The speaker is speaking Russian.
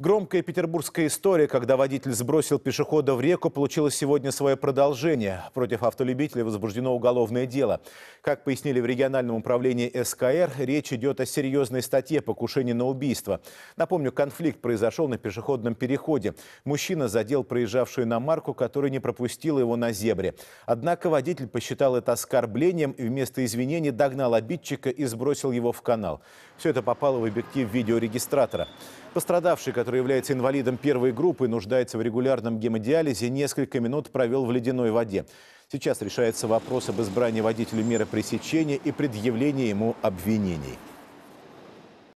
Громкая петербургская история, когда водитель сбросил пешехода в реку, получила сегодня свое продолжение. Против автолюбителя возбуждено уголовное дело. Как пояснили в региональном управлении СКР, речь идет о серьезной статье покушения на убийство. Напомню, конфликт произошел на пешеходном переходе. Мужчина задел проезжавшую на марку, который не пропустил его на зебре. Однако водитель посчитал это оскорблением и вместо извинений догнал обидчика и сбросил его в канал. Все это попало в объектив видеорегистратора. Пострадавший, который является инвалидом первой группы и нуждается в регулярном гемодиализе, несколько минут провел в ледяной воде. Сейчас решается вопрос об избрании водителя меры пресечения и предъявлении ему обвинений.